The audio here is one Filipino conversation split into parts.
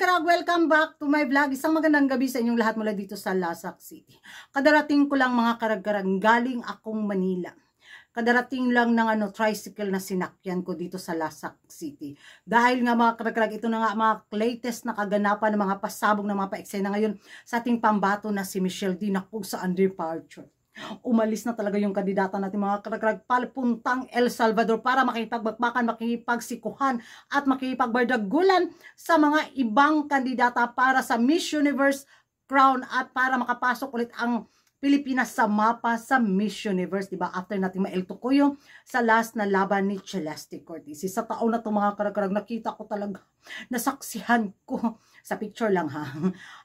Kadrag, welcome back to my vlog. Isang magandang gabi sa inyong lahat mula dito sa Lasac City. Kadarating ko lang mga karag-karag, galing akong Manila. Kadarating lang ng ano, tricycle na sinakyan ko dito sa Lasac City. Dahil nga mga karag-karag, ito na nga mga latest na kaganapan ng mga pasabog ng mga paeksena ngayon sa ating pambato na si Michelle D na kung saan departure Umalis na talaga yung kandidata natin mga kadragpal palpuntang El Salvador para makipagbakbakan, makipagsikuhan at makipagbardagulan sa mga ibang kandidata para sa Miss Universe crown at para makapasok ulit ang Pilipinas sa mapa sa Miss Universe, diba? After nating mailtoko yung sa last na laban ni Celeste Cortez. Sa taon na ito mga karagarag, nakita ko talaga, nasaksihan ko, sa picture lang ha,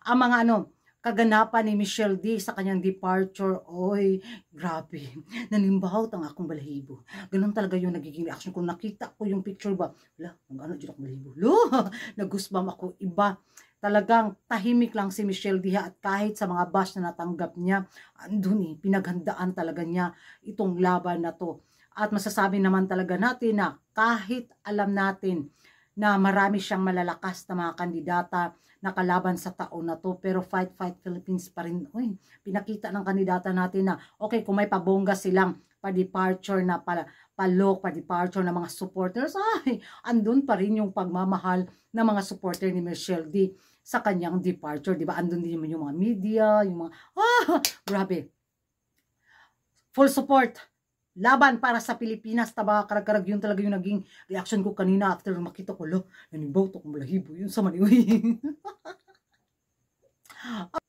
ang mga ano, kaganapan ni Michelle D sa kanyang departure, oy, grabe, nanimbahaw ang akong balahibo. Ganun talaga yung nagiging reaction ko. Nakita ko yung picture ba, wala, kung ano dyan akong balahibo. Lo, nagusbam ako, iba. Talagang tahimik lang si Michelle Diha at kahit sa mga bash na natanggap niya, andun eh, pinaghandaan talaga niya itong laban na to. At masasabi naman talaga natin na kahit alam natin na marami siyang malalakas na mga kandidata na kalaban sa taon na to. Pero fight, fight Philippines pa rin. Uy, pinakita ng kandidata natin na okay, kung may pabongga silang pa-departure na pala, palok, pa-departure ng mga supporters, ay, andun pa rin yung pagmamahal ng mga supporter ni Michelle D sa kanyang departure. di ba Andun din yung mga media, yung mga, ah, grabe. Full support laban para sa Pilipinas. tabaka karag-karag yun talaga yung naging reaction ko kanina after makita ko, lo, yung boto kong malahibo yun sa maniwi.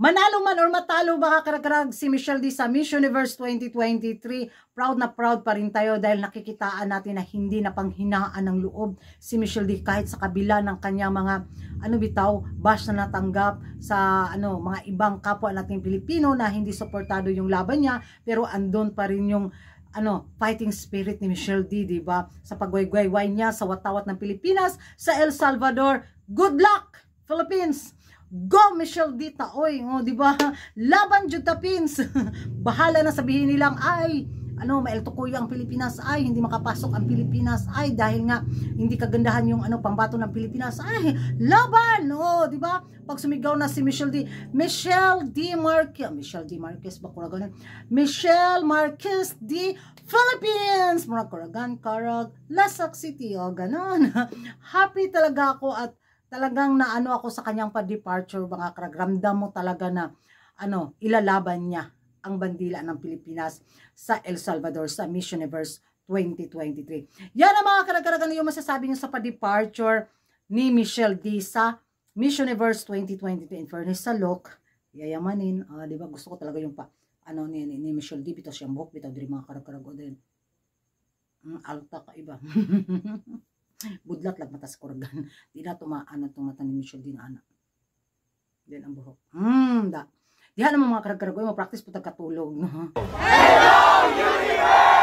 Manalo man or matalo baka karag si Michelle D sa Miss Universe 2023, proud na proud pa rin tayo dahil nakikitaan natin na hindi na panghinaan ng loob si Michelle D kahit sa kabila ng kanyang mga ano bitaw, bash na natanggap sa ano mga ibang kapwa nating Pilipino na hindi suportado yung laban niya pero andon pa rin yung ano, fighting spirit ni Michelle D, di ba? Sa pagwaygwayway niya sa watawat ng Pilipinas, sa El Salvador. Good luck, Philippines! Go Michelle Dita, oy, oh, 'di ba? Laban jud ta pins. Bahala na sabihin nilang ay ano, ko ang Pilipinas ay hindi makapasok ang Pilipinas ay dahil nga hindi kagandahan yung ano pambato ng Pilipinas ay laban no di ba pag sumigaw na si Michelle D Michelle D Marquez Michelle D Marquez ba kuragan Michelle Marquez D Philippines mura kuragan karag Lasak City o oh, ganon happy talaga ako at talagang naano ako sa kanyang pa-departure mga krag. Ramdam mo talaga na ano, ilalaban niya ang bandila ng Pilipinas sa El Salvador sa Mission Universe 2023. Yan ang mga karagaragan yung masasabi niyo sa pa-departure ni Michelle D sa Miss Universe 2023. In fairness sa look, yayamanin. Uh, di ba? Gusto ko talaga yung pa, ano, ni, ni, ni Michelle D. Bitaw siyang buhok, bitaw din mga karagarago din. Mm, alta ka iba. budlat lang mata sa kuragan di na tumaan ang tumatanim ni Michelle di anak din ang buhok hmm da diha naman mga karag-karagoy mo practice po tagkatulog Hello, Universe!